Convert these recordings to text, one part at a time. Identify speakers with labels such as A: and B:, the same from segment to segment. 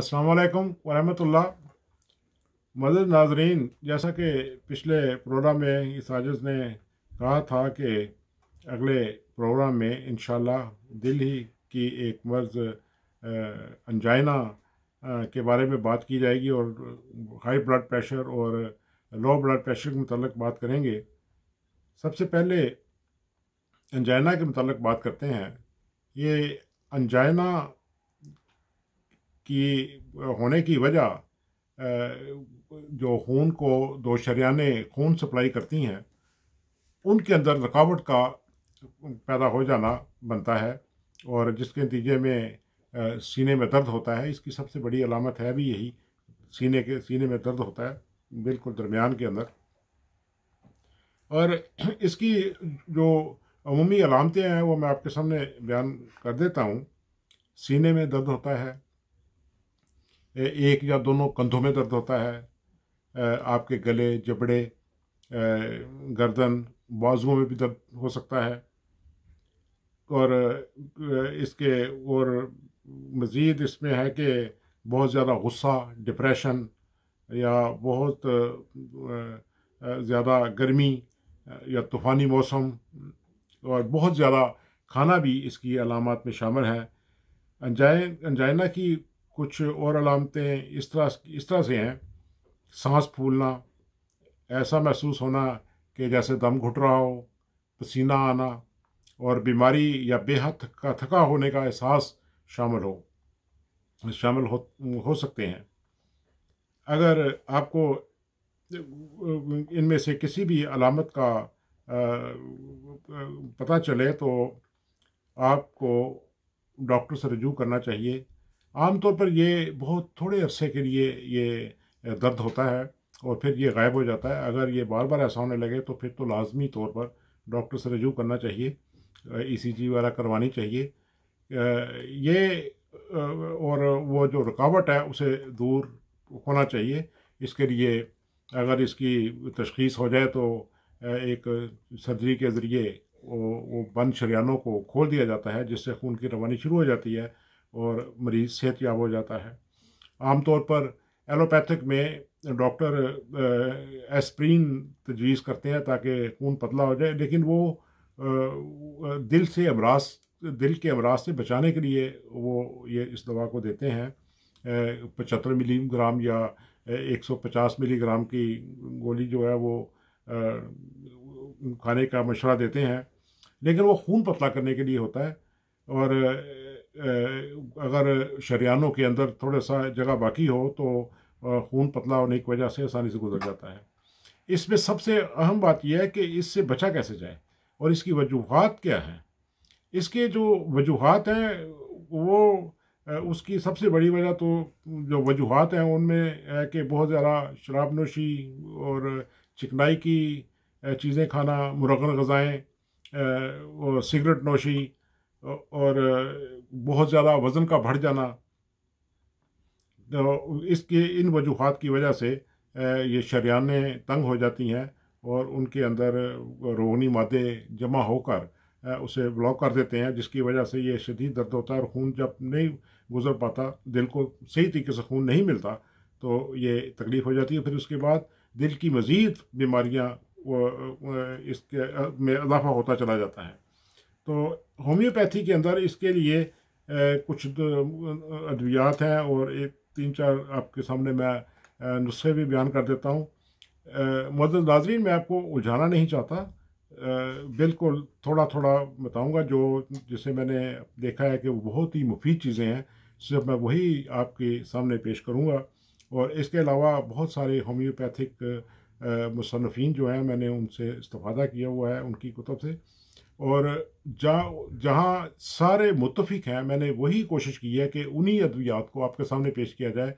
A: असलकम वरहमतुल्ला मजद नाजरीन जैसा कि पिछले प्रोग्राम में इस आजिज़ ने कहा था कि अगले प्रोग्राम में इन शिल ही की एक मर्ज अनजाइना के बारे में बात की जाएगी और हाई ब्लड प्रेशर और लो ब्लड प्रेशर के मतलब बात करेंगे सबसे पहले अनजाइना के मतलब बात करते हैं ये अनजाइना की होने की वजह जो खून को दो शरियाने खून सप्लाई करती हैं उनके अंदर रुकावट का पैदा हो जाना बनता है और जिसके नतीजे में सीने में दर्द होता है इसकी सबसे बड़ी अलामत है भी यही सीने के सीने में दर्द होता है बिल्कुल दरमियान के अंदर और इसकी जो अमूमी अलामतें हैं वो मैं आपके सामने बयान कर देता हूँ सीने में दर्द होता है एक या दोनों कंधों में दर्द होता है आपके गले जबड़े गर्दन बाजुओं में भी दर्द हो सकता है और इसके और मज़ीद इसमें है कि बहुत ज़्यादा गुस्सा डिप्रेशन या बहुत ज़्यादा गर्मी या तूफ़ानी मौसम और बहुत ज़्यादा खाना भी इसकी अलामत में शामिल है अनजाइना की कुछ और अलामतें इस तरह इस तरह से हैं सांस फूलना ऐसा महसूस होना कि जैसे दम घुट रहा हो पसीना आना और बीमारी या बेहद का थका होने का एहसास शामिल हो शामिल हो हो सकते हैं अगर आपको इनमें से किसी भी अलामत का पता चले तो आपको डॉक्टर से रजू करना चाहिए आम तौर पर ये बहुत थोड़े अरसे के लिए ये दर्द होता है और फिर ये गायब हो जाता है अगर ये बार बार ऐसा होने लगे तो फिर तो लाजमी तौर पर डॉक्टर से रजू करना चाहिए ई सी जी वगैरह करवानी चाहिए ये और वो जो रुकावट है उसे दूर होना चाहिए इसके लिए अगर इसकी तशखीस हो जाए तो एक सर्जरी के ज़रिए वो, वो बंद शरियानों को खोल दिया जाता है जिससे खून की रवानी शुरू हो जाती है और मरीज़ सेहत याब हो जाता है आमतौर पर एलोपैथिक में डॉक्टर एस्प्रीन तजवीज़ करते हैं ताकि खून पतला हो जाए लेकिन वो दिल से अमराज दिल के अमराज से बचाने के लिए वो ये इस दवा को देते हैं पचहत्तर मिलीग्राम या 150 मिलीग्राम की गोली जो है वो खाने का मशवरा देते हैं लेकिन वो खून पतला करने के लिए होता है और अगर शरियानों के अंदर थोड़ा सा जगह बाकी हो तो खून पतला होने की वजह से आसानी से गुजर जाता है इसमें सबसे अहम बात यह है कि इससे बचा कैसे जाए और इसकी वजूहत क्या हैं इसके जो वजूहत हैं वो उसकी सबसे बड़ी वजह तो जो वजूहत हैं उनमें है कि बहुत ज़्यादा शराब नोशी और चिकनाई की चीज़ें खाना मुरगन गज़ाएँ सिगरेट नोशी और बहुत ज़्यादा वज़न का बढ़ जाना तो इसके इन वजूहत की वजह से ये शरियाने तंग हो जाती हैं और उनके अंदर रोगनी मादे जमा होकर उसे ब्लॉक कर देते हैं जिसकी वजह से ये शदीद दर्द होता है और खून जब नहीं गुजर पाता दिल को सही तरीके से खून नहीं मिलता तो ये तकलीफ़ हो जाती है फिर उसके बाद दिल की मज़ीद बीमारियाँ इसके में इजाफा होता चला जाता है तो होम्योपैथी के अंदर इसके लिए कुछ अद्वियात हैं और एक तीन चार आपके सामने मैं नुस्खे भी बयान कर देता हूँ मदद नाजरीन मैं आपको उलझाना नहीं चाहता बिल्कुल थोड़ा थोड़ा बताऊँगा जो जिसे मैंने देखा है कि वो बहुत ही मुफीद चीज़ें हैं सिर्फ मैं वही आपके सामने पेश करूँगा और इसके अलावा बहुत सारे होम्योपैथिक मुसनफिन जो हैं मैंने उनसे इस्ता किया हुआ है उनकी कुतब से और जहाँ जहाँ सारे मुतफिक हैं मैंने वही कोशिश की है कि उन्हीं अद्वियात को आपके सामने पेश किया जाए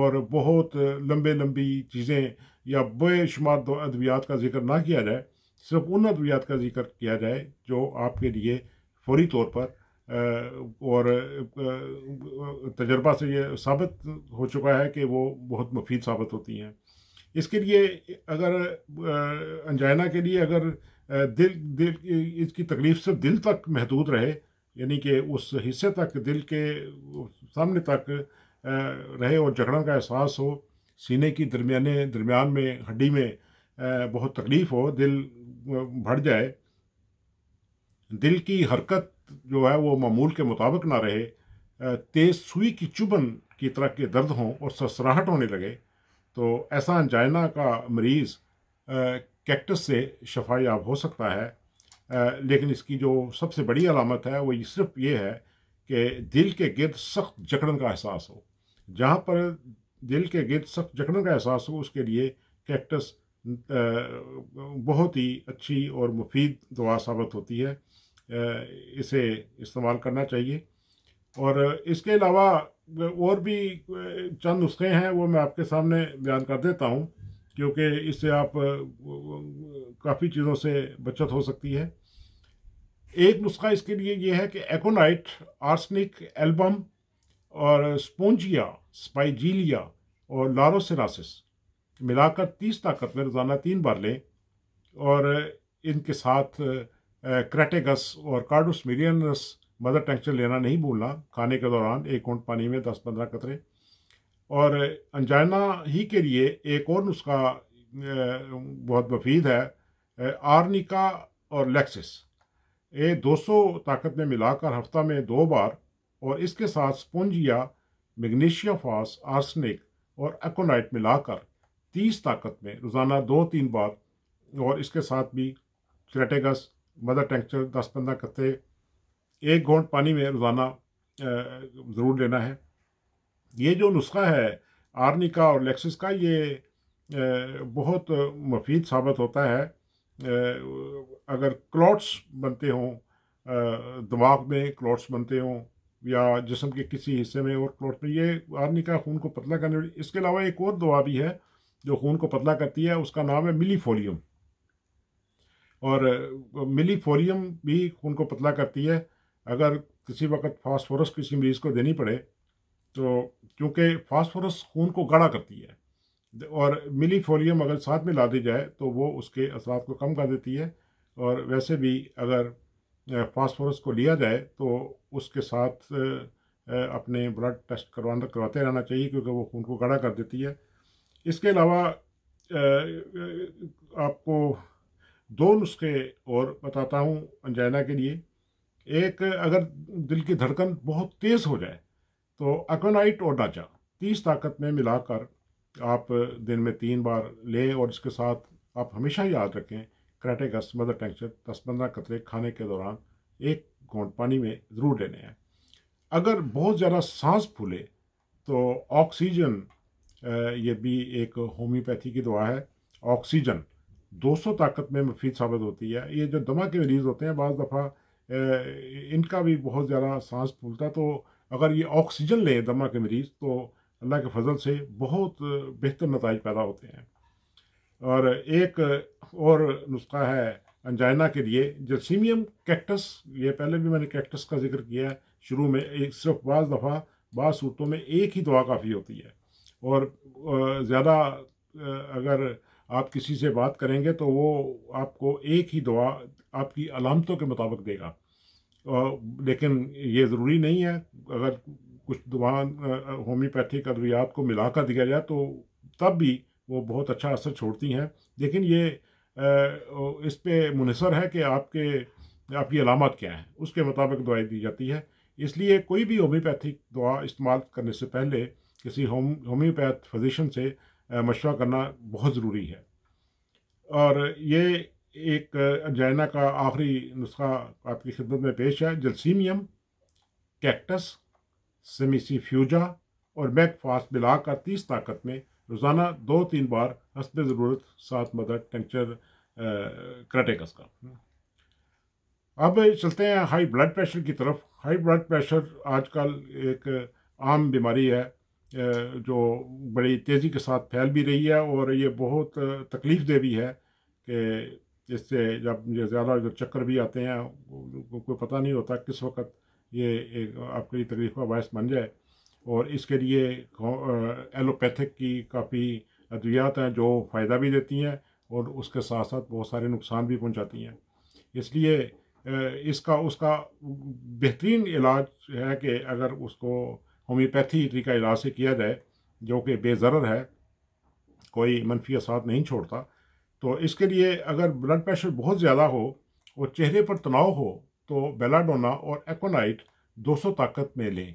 A: और बहुत लंबे लंबी चीज़ें या बेशुमार अद्वियात का जिक्र ना किया जाए सिर्फ उन अद्वियात का जिक्र किया जाए जो आपके लिए फौरी तौर पर और तजर्बा से ये साबित हो चुका है कि वो बहुत मुफीद साबित होती हैं इसके लिए अगर अंजाइना के लिए अगर दिल दिल इसकी तकलीफ सिर्फ दिल तक महदूद रहे यानी कि उस हिस्से तक दिल के सामने तक रहे और जकड़न का एहसास हो सीने की दरमियाने दरमियान में हड्डी में बहुत तकलीफ़ हो दिल भर जाए दिल की हरकत जो है वो मामूल के मुताबिक ना रहे तेज़ सुई की चुभन की तरह के दर्द हों और ससराहट होने लगे तो ऐसा अंजाइना का मरीज़ कैक्टस से शफा याब हो सकता है लेकिन इसकी जो सबसे बड़ी अलामत है वो सिर्फ ये है कि दिल के गिरद सख्त जकड़न का एहसास हो जहाँ पर दिल के गिरद सख्त जकड़न का एहसास हो उसके लिए कैक्टस बहुत ही अच्छी और मुफीद दवा साबित होती है इसे इस्तेमाल करना चाहिए और इसके अलावा और भी चंद नुस्खे हैं वो मैं आपके सामने बयान कर देता हूँ क्योंकि इससे आप काफ़ी चीज़ों से बचत हो सकती है एक नुस्खा इसके लिए यह है कि एकोनाइट आर्सनिक एल्बम और स्पोंजिया स्पाइजीलिया और लारोसिनासिस मिलाकर तीस ताकत में रोज़ाना तीन बार लें और इनके साथ क्रेटेगस और कार्डोस मिलियनस मदर टेंक्चर लेना नहीं भूलना खाने के दौरान एक ऊंट पानी में दस पंद्रह कतरे और अनजाना ही के लिए एक और नुस्खा बहुत मफीद है आर्निका और लेक्सिस ये 200 ताकत में मिलाकर हफ्ता में दो बार और इसके साथ स्पंजिया मैग्नीशियम फास आर्सनिक और एकोनाइट मिलाकर 30 ताकत में रोज़ाना दो तीन बार और इसके साथ भी क्रेटेगस मदर टेंक्चर दस पंद्रह कत्ते एक घोंट पानी में रोज़ाना ज़रूर लेना है ये जो नुस्खा है आर्नी का और लेक्सिस का ये बहुत मुफीद साबित होता है अगर क्लॉट्स बनते हों दिमाग में क्लॉट्स बनते हों या जिसम के किसी हिस्से में और क्लॉट्स में ये आर्नी का खून को पतला करने इसके अलावा एक और दवा भी है जो खून को पतला करती है उसका नाम है मिलीफोलियम और मिलीफोलियम भी खून को पतला करती है अगर किसी वक्त फास्फोरस किसी मरीज़ को देनी पड़े तो क्योंकि फास्फोरस खून को गाढ़ा करती है और मिली फोलियम अगर साथ में ला दी जाए तो वो उसके असरात को कम कर देती है और वैसे भी अगर फास्फोरस को लिया जाए तो उसके साथ अपने ब्लड टेस्ट करवाना करवाते रहना चाहिए क्योंकि वो खून को गाढ़ा कर देती है इसके अलावा आपको दो नुस्खे और बताता हूँ अंजाइना के लिए एक अगर दिल की धड़कन बहुत तेज़ हो जाए तो अकोनाइट और डाचा तीस ताकत में मिलाकर आप दिन में तीन बार लें और इसके साथ आप हमेशा याद रखें कराटे का मदर टेंशन दस पंद्रह कतरे खाने के दौरान एक घोंट पानी में ज़रूर लेने हैं अगर बहुत ज़्यादा सांस फूले तो ऑक्सीजन ये भी एक होम्योपैथी की दवा है ऑक्सीजन 200 ताकत में मुफीद साबित होती है ये जो दमा के मरीज़ होते हैं बज़ दफ़ा इनका भी बहुत ज़्यादा सांस फूलता तो अगर ये ऑक्सीजन ले दमा के मरीज़ तो अल्लाह के फजल से बहुत बेहतर नतज पैदा होते हैं और एक और नुस्खा है अनजाइना के लिए जलसीमियम कैक्टस ये पहले भी मैंने कैक्टस का जिक्र किया है शुरू में एक सिर्फ बज़ दफ़ा बाज़ सूरतों में एक ही दवा काफ़ी होती है और ज़्यादा अगर आप किसी से बात करेंगे तो वो आपको एक ही दवा आपकी अलामतों के मुताबिक देगा और लेकिन ये ज़रूरी नहीं है अगर कुछ दुआ होम्योपैथिक अद्वियात को मिलाकर दिया जाए तो तब भी वो बहुत अच्छा असर छोड़ती हैं लेकिन ये इस पर मुनसर है कि आपके आपकी अलामत क्या है उसके मुताबिक दवाई दी जाती है इसलिए कोई भी होम्योपैथिक दवा इस्तेमाल करने से पहले किसी होम होम्योपैथ फिजिशन से मशवरा करना बहुत ज़रूरी है और ये एक अंजाइना का आखिरी नुस्खा आपकी खिदमत में पेश है जलसीमियम कैक्टस सेमीसी फ्यूजा और मैकफास बिला का तीस ताकत में रोज़ाना दो तीन बार हसब ज़रूरत सात मदद टेंचर क्रेटेकस का अब चलते हैं हाई ब्लड प्रेशर की तरफ हाई ब्लड प्रेशर आजकल एक आम बीमारी है जो बड़ी तेज़ी के साथ फैल भी रही है और ये बहुत तकलीफ़ दे भी है कि जिससे जब ज़्यादा जो चक्कर भी आते हैं कोई पता नहीं होता किस वक्त ये एक आपके तकलीफ का बायस बन जाए और इसके लिए एलोपैथिक की काफ़ी अद्वियात हैं जो फ़ायदा भी देती हैं और उसके साथ साथ बहुत सारे नुकसान भी पहुंचाती हैं इसलिए इसका उसका बेहतरीन इलाज है कि अगर उसको होम्योपैथी तरीका इलाज से किया जाए जो कि बेज़र है कोई मनफी असात नहीं छोड़ता तो इसके लिए अगर ब्लड प्रेशर बहुत ज़्यादा हो और चेहरे पर तनाव हो तो बेलाडोना और एकोनाइट 200 ताकत में लें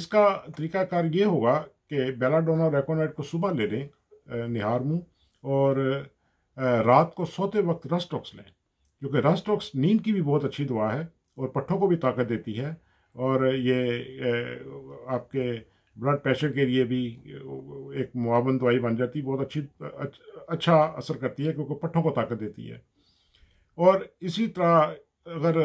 A: इसका तरीकाकार ये होगा कि बेलाडोना और एकोनाइट को सुबह ले लें निहार मुँह और रात को सोते वक्त रस्टॉक्स लें क्योंकि रस्टॉक्स नींद की भी बहुत अच्छी दवा है और पट्ठों को भी ताकत देती है और ये आपके ब्लड प्रेशर के लिए भी एक मुआवन दवाई बन जाती है बहुत अच्छी अच्छा असर करती है क्योंकि पट्ठों को ताकत देती है और इसी तरह अगर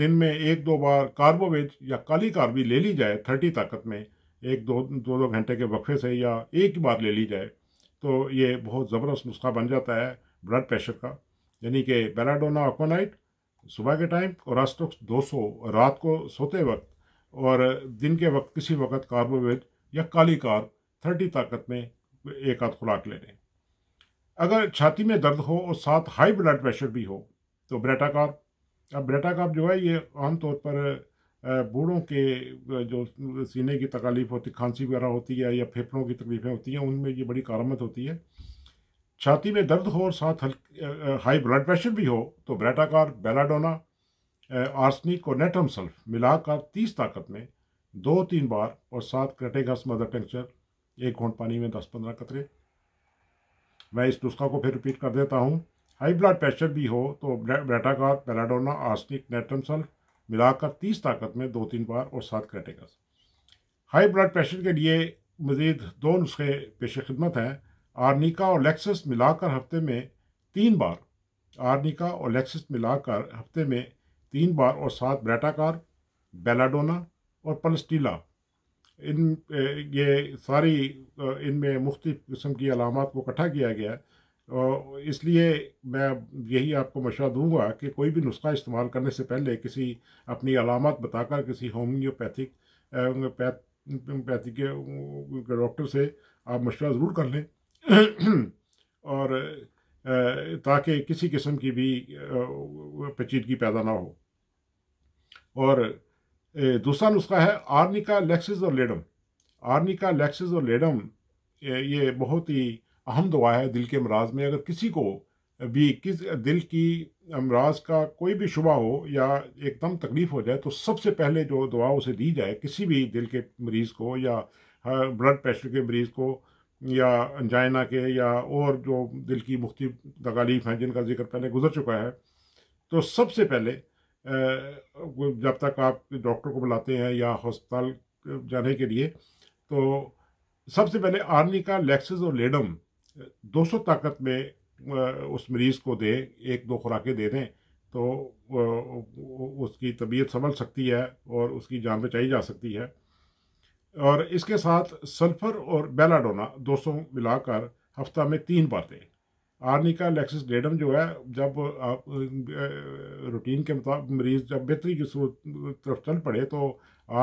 A: दिन में एक दो बार कार्बोवेज या काली कार्बी ले ली जाए थर्टी ताकत में एक दो दो दो घंटे के वक्फे से या एक ही बार ले ली जाए तो ये बहुत ज़बरदस्त नुस्खा बन जाता है ब्लड प्रेशर का यानी कि बेलाडोना अकोनाइट सुबह के टाइम और रास्टोक्स दो रात को सोते वक्त और दिन के वक्त किसी वक्त कार्बोवेट या काली कार थर्टी ताकत में एक आध खुराक ले लें अगर छाती में दर्द हो और साथ हाई ब्लड प्रेशर भी हो तो ब्रेटाकार अब ब्रेटाकार जो है ये आमतौर पर बूढ़ों के जो सीने की तकालीफ होती खांसी वगैरह होती है या फेफड़ों की तकलीफ़ें होती हैं उनमें ये बड़ी कारमत होती है छाती में दर्द हो और साथ हल्की हाई ब्लड प्रेशर भी हो तो ब्रेटाकार बेलाडोना आर्सनिक और नेटम सल्फ मिलाकर तीस ताकत में दो तीन बार और सात क्रेटेगस मदर टेक्चर एक घोंट पानी में दस पंद्रह कतरे मैं इस नुस्खा को फिर रिपीट कर देता हूँ हाई ब्लड प्रेशर भी हो तो ब्रेटाकार पैराडोना आर्सनिक नेटम सल्फ मिलाकर तीस ताकत में दो तीन बार और सात क्रेटेगस हाई ब्लड प्रेशर के लिए मज़ीद दो नुस्खे पेश खिदमत हैं आर्निका और लेक्सिस मिलाकर हफ्ते में तीन बार आर्निका और लेक्सिस मिलाकर हफ्ते में तीन बार और सात ब्रैटाकार बेलाडोना और पलस्टीला इन ये सारी इनमें मुख्त किस्म की अलामत को इकट्ठा किया गया है इसलिए मैं यही आपको मशा दूंगा कि कोई भी नुस्खा इस्तेमाल करने से पहले किसी अपनी अलामत बताकर किसी होम्योपैथिक पैथिक के डॉक्टर से आप मशा ज़रूर कर लें और ताकि किसी किस्म की भी पेचीदगी पैदा ना हो और दूसरा नुस्खा है आर्निका लेक्सिस और लेडम आर्निका लेक्सिस और लेडम ये बहुत ही अहम दवा है दिल के अमराज में अगर किसी को भी किस दिल की अमराज का कोई भी शुबा हो या एकदम तकलीफ़ हो जाए तो सबसे पहले जो दवा उसे दी जाए किसी भी दिल के मरीज़ को या ब्लड प्रेशर के मरीज़ को या अनजाइना के या और जो दिल की मुख्तु तकालीफ हैं जिनका जिक्र पहले गुजर चुका है तो सबसे पहले जब तक आप डॉक्टर को बुलाते हैं या हॉस्पिटल जाने के लिए तो सबसे पहले आर्नी का लेक्सिस और लेडम 200 ताकत में उस मरीज़ को दें एक दो खुराकें दे दें तो उसकी तबीयत संभल सकती है और उसकी जान बचाई जा सकती है और इसके साथ सल्फ़र और बेलाडोना 200 मिलाकर हफ्ता में तीन बार दें आर्नी का लेक्सिस डेडम जो है जब आप रूटीन के मुताबिक मरीज़ जब बेहतरी की तरफ चल पड़े तो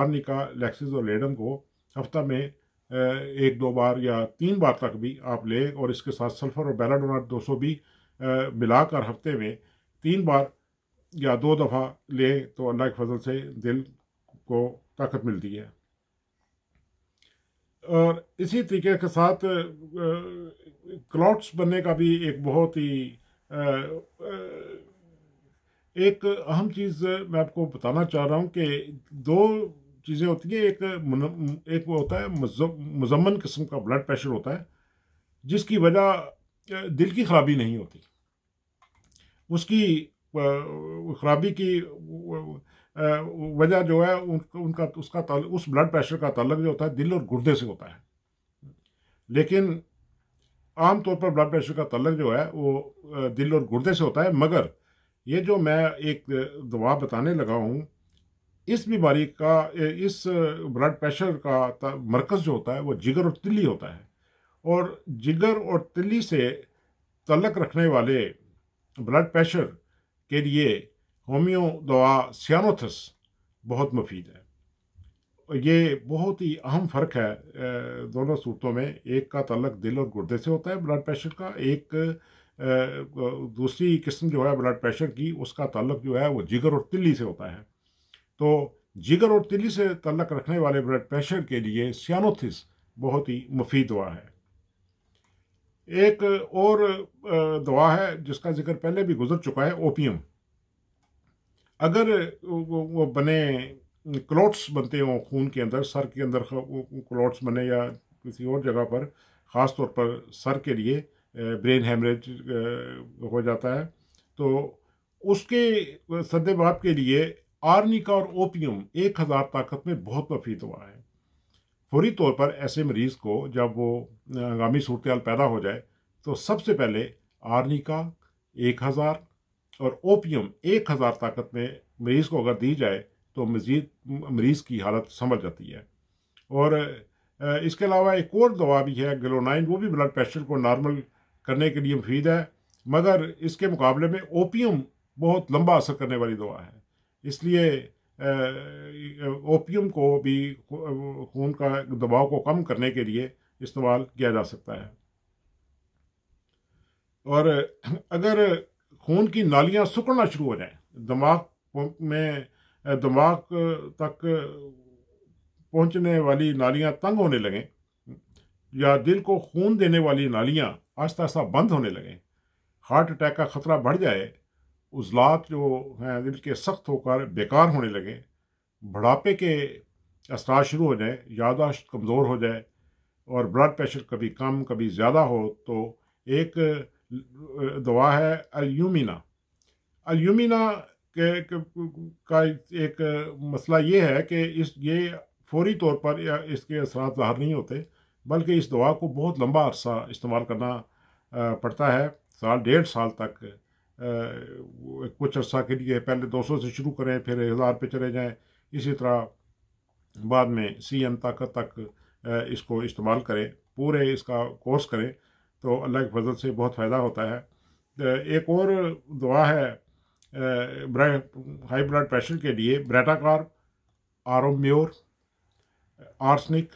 A: आर्नी का लेक्सिस और लेडम को हफ्ता में एक दो बार या तीन बार तक भी आप ले और इसके साथ सल्फ़र और बैलाडोनाट दो सौ भी मिलाकर हफ्ते में तीन बार या दो दफ़ा लें तो अल्लाह के फजल से दिल को ताकत मिलती है और इसी तरीके के साथ क्लॉट्स बनने का भी एक बहुत ही एक अहम चीज़ मैं आपको बताना चाह रहा हूँ कि दो चीज़ें होती हैं एक एक वो होता है मजम्मन किस्म का ब्लड प्रेशर होता है जिसकी वजह दिल की खराबी नहीं होती उसकी खराबी की वजह जो है उन, उनका उसका उस ब्लड प्रेशर का तल्लक जो होता है दिल और गुर्दे से होता है लेकिन आम तौर पर ब्लड प्रेशर का तल्लक जो है वो दिल और गुर्दे से होता है मगर ये जो मैं एक दवा बताने लगा हूँ इस बीमारी का इस ब्लड प्रेशर का मरकज़ जो होता है वो जिगर और तिल्ली होता है और जिगर और तिल्ली से तलक रखने वाले ब्लड प्रेशर के लिए होम्यो दवा सियानोथस बहुत मुफीद है ये बहुत ही अहम फ़र्क है दोनों सूरतों में एक का तलक दिल और गुर्दे से होता है ब्लड प्रेशर का एक दूसरी किस्म जो है ब्लड प्रेशर की उसका तल्लक जो है वो जिगर और तिल्ली से होता है तो जिगर और तिल्ली से तल्लक रखने वाले ब्लड प्रेशर के लिए सियानोथिस बहुत ही मुफीद दवा है एक और दवा है जिसका जिक्र पहले भी गुजर चुका है ओपियम अगर वो, वो बने क्लॉट्स बनते हों खून के अंदर सर के अंदर क्लॉट्स बने या किसी और जगह पर ख़ास तौर पर सर के लिए ब्रेन हेमरेज हो जाता है तो उसके सदेबाप के लिए आर्निका और ओपियम एक हज़ार ताकत में बहुत मफी दवा है फौरी तौर पर ऐसे मरीज़ को जब वो हंगामी सूरत पैदा हो जाए तो सबसे पहले आर्निका एक हज़ार और एम एक हज़ार ताकत में मरीज़ को अगर दी जाए तो मज़ीद मरीज़ की हालत संभल जाती है और इसके अलावा एक और दवा भी है ग्लोनाइन वो भी ब्लड प्रेशर को नॉर्मल करने के लिए मुफीद है मगर इसके मुकाबले में ओपियम बहुत लंबा असर करने वाली दवा है इसलिए ओपियम को भी खून का दबाव को कम करने के लिए इस्तेमाल किया जा सकता है और अगर खून की नालियाँ सुखड़ना शुरू हो जाएँ दिमाग में दिमाग तक पहुँचने वाली नालियाँ तंग होने लगें या दिल को खून देने वाली नालियाँ आस्ता आस्ता बंद होने लगें हार्ट अटैक का ख़तरा बढ़ जाए उजलात जो हैं दिल के सख्त होकर बेकार होने लगें बढ़ापे के असरा शुरू हो जाए यादाश्त कमज़ोर हो जाए और ब्लड प्रेशर कभी कम कभी ज़्यादा हो तो एक दवा है अल्यूमिना अल्यूमिना के, के का एक मसला ये है कि इस ये फौरी तौर पर इसके असरा ज़ाहर नहीं होते बल्कि इस दवा को बहुत लंबा अरसा इस्तेमाल करना पड़ता है साल डेढ़ साल तक कुछ अरसा के लिए पहले 200 से शुरू करें फिर हज़ार पे चले जाएं इसी तरह बाद में सी एम तक तक इसको इस्तेमाल करें पूरे इसका कोर्स करें तो अल्लाह की फजल से बहुत फ़ायदा होता है तो एक और दुआ है हाई ब्लड प्रेशर के लिए ब्रेटाकार आरोम्योर आर्सनिक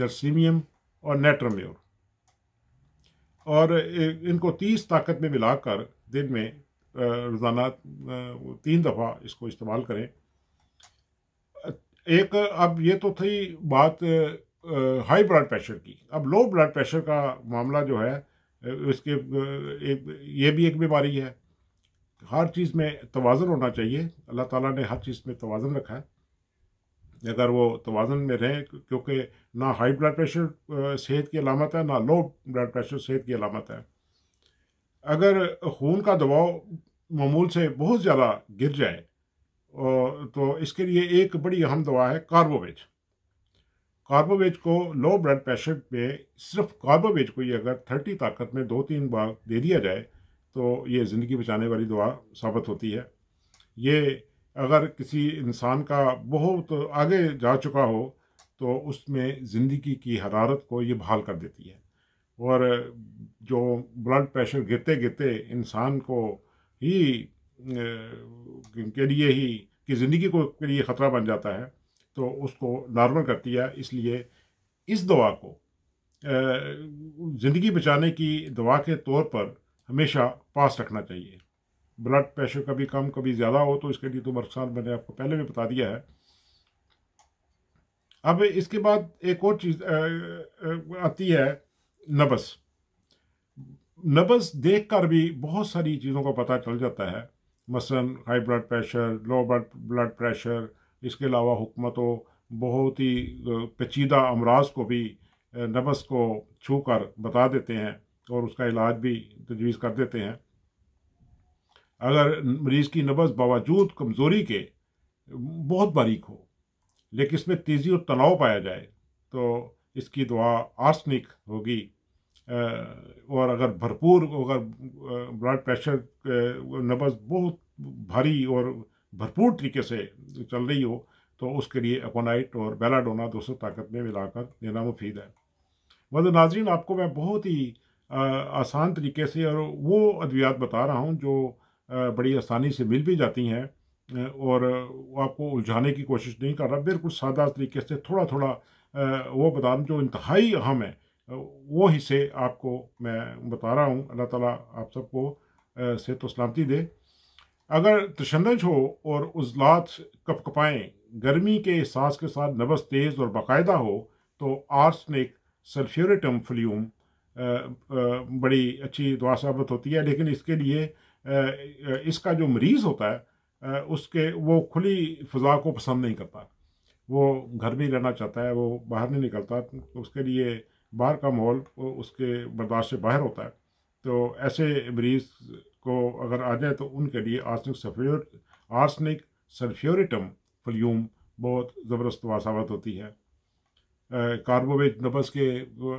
A: जर्सीमियम और नेट्रोम्योर और इनको तीस ताकत में मिलाकर दिन में रोज़ाना तीन दफ़ा इसको इस्तेमाल करें एक अब ये तो थी बात हाई ब्लड प्रेशर की अब लो ब्लड प्रेशर का मामला जो है उसके एक ये भी एक बीमारी है हर चीज़ में तोज़न होना चाहिए अल्लाह ताला ने हर चीज़ में तोज़न रखा है अगर वो तोज़न में रहें क्योंकि ना हाई ब्लड प्रेशर सेहत की अलामत है ना लो ब्लड प्रेशर सेहत की अलामत है अगर खून का दबाव मामूल से बहुत ज़्यादा गिर जाए तो इसके लिए एक बड़ी अहम दवा है कार्बोवेज कार्बोवेज को लो ब्लड प्रेशर में सिर्फ कार्बोवेज को ही अगर थर्टी ताकत में दो तीन बार दे दिया जाए तो ये ज़िंदगी बचाने वाली दवा साबित होती है ये अगर किसी इंसान का बहुत आगे जा चुका हो तो उसमें ज़िंदगी की हरारत को ये बहाल कर देती है और जो ब्लड प्रेशर गिरते गिरते इंसान को ही के लिए ही कि ज़िंदगी को के लिए ख़तरा बन जाता है तो उसको नॉर्मल करती है इसलिए इस दवा को ज़िंदगी बचाने की दवा के तौर पर हमेशा पास रखना चाहिए ब्लड प्रेशर कभी कम कभी ज़्यादा हो तो इसके लिए तो नुकसान मैंने आपको पहले भी बता दिया है अब इसके बाद एक और चीज़ आती है नबस नबस देखकर भी बहुत सारी चीज़ों का पता चल जाता है मसलन high blood pressure low blood blood pressure इसके अलावा हुकमतों बहुत ही पेचीदा अमराज को भी नबस को छू कर बता देते हैं और उसका इलाज भी तजवीज़ कर देते हैं अगर मरीज़ की नबस बावजूद कमज़ोरी के बहुत बारीक हो लेकिन इसमें तेज़ी और तनाव पाया जाए तो इसकी दुआ आर्सनिक होगी और अगर भरपूर अगर ब्लड प्रेशर नबस बहुत भारी और भरपूर तरीके से चल रही हो तो उसके लिए एकोनाइट और बेलाडोना दोस्तों ताकत में मिलाकर लेना मुफीद है वजह नाजरीन आपको मैं बहुत ही आसान तरीके से और वो अद्वियात बता रहा हूँ जो बड़ी आसानी से मिल भी जाती हैं और आपको उलझाने की कोशिश नहीं कर रहा बिल्कुल सादा तरीके से थोड़ा थोड़ा वो बदाम जो इंतहाई अहम है वो हिस्से आपको मैं बता रहा हूँ अल्लाह ताला आप सबको सेहत तो सलामती दे अगर तशनज हो और उजलात कपाएँ गर्मी के एहसास के साथ नबस तेज़ और बाकायदा हो तो आर्सनिक सल्फ्यूरेटम फ्लियूम बड़ी अच्छी दुआ साबित होती है लेकिन इसके लिए इसका जो मरीज़ होता है उसके वो खुली फ़जा को पसंद नहीं करता वो घर में रहना चाहता है वो बाहर नहीं निकलता तो उसके लिए बाहर का माहौल उसके बर्दाश्त से बाहर होता है तो ऐसे मरीज को अगर आ जाए तो उनके लिए आर्सनिक सफ्योर आर्सनिक सल्फ्योरिटम फल्यूम बहुत ज़बरदस्त वासावत होती है कार्बोवेज नबस के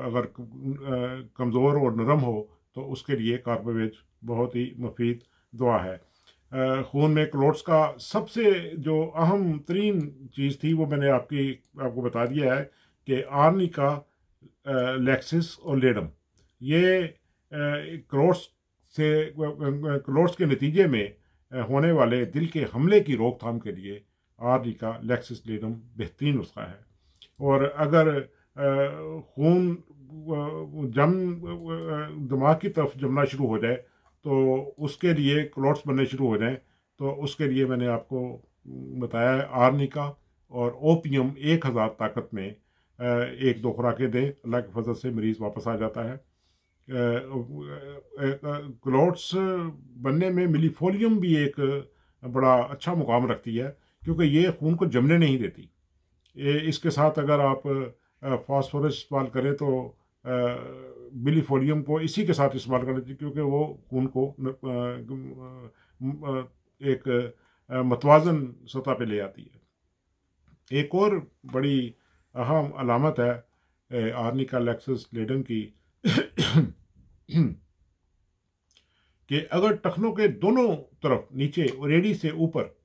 A: अगर कमज़ोर और नरम हो तो उसके लिए कार्बोवेज बहुत ही मुफीद दुआ है खून में क्लोट्स का सबसे जो अहम तरीन चीज़ थी वो मैंने आपकी आपको बता दिया है कि आर्नी का लेक्सिस और लेडम ये क्रोट्स से क्रोट्स के नतीजे में होने वाले दिल के हमले की रोकथाम के लिए आर डी का लेक्सिस लेडम बेहतरीन नुस्खा है और अगर खून जम दिमाग की तरफ जमना शुरू हो जाए तो उसके लिए क्लोट्स बनने शुरू हो जाए तो उसके लिए मैंने आपको बताया है आर्निका और ओपीएम एक हज़ार ताकत में एक दो खुराकें दें अल्लाह के फजल से मरीज़ वापस आ जाता है क्लॉट्स बनने में मिलीफोलियम भी एक बड़ा अच्छा मुकाम रखती है क्योंकि ये खून को जमने नहीं देती इसके साथ अगर आप फास्फोरस इस्तेमाल करें तो मिलीफोलियम को इसी के साथ इस्तेमाल करना चाहिए क्योंकि वो खून को एक मतवाजन सतह पे ले आती है एक और बड़ी अहम अलामत है आर्निका लेक्सस लेडन की कि अगर टखनों के दोनों तरफ नीचे रेडी से ऊपर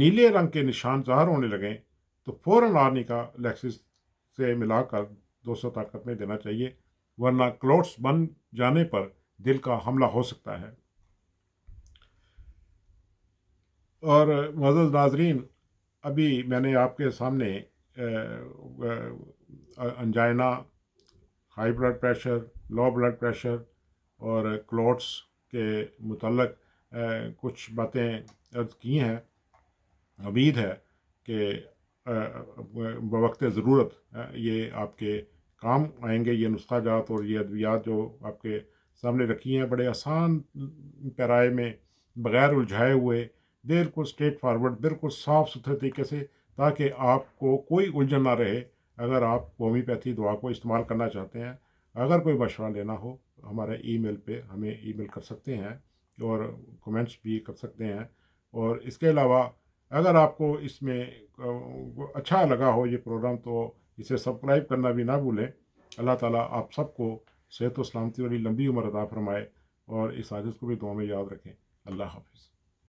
A: नीले रंग के निशान जाहिर होने लगें तो फौरन आर्नी का लेक्सिस से मिलाकर दो सौ ताकत में देना चाहिए वरना क्लोट्स बन जाने पर दिल का हमला हो सकता है और मजल नाजरीन अभी मैंने आपके सामने angina high blood pressure low blood pressure और क्लोट्स के मतलब कुछ बातें अर्ज की हैं उम्मीद है कि बवक्त ज़रूरत ये आपके काम आएंगे ये नुस्खा जात और ये अद्वियात जो आपके सामने रखी हैं बड़े आसान पैराए में बग़ैर उलझाए हुए बिल्कुल स्ट्रेट फारवर्ड बिल्कुल साफ़ सुथरे तरीके से ताकि आपको कोई उलझन ना रहे अगर आप होम्योपैथी दवा को इस्तेमाल करना चाहते हैं अगर कोई मशवरा लेना हो हमारे ईमेल पे हमें ईमेल कर सकते हैं और कमेंट्स भी कर सकते हैं और इसके अलावा अगर आपको इसमें अच्छा लगा हो ये प्रोग्राम तो इसे सब्सक्राइब करना भी ना भूलें अल्लाह ताला आप सबको सेहत व सलामती वाली लंबी उम्र अदा फरमाए और इस आदत को भी दुआ में याद रखें अल्लाह हाफिज़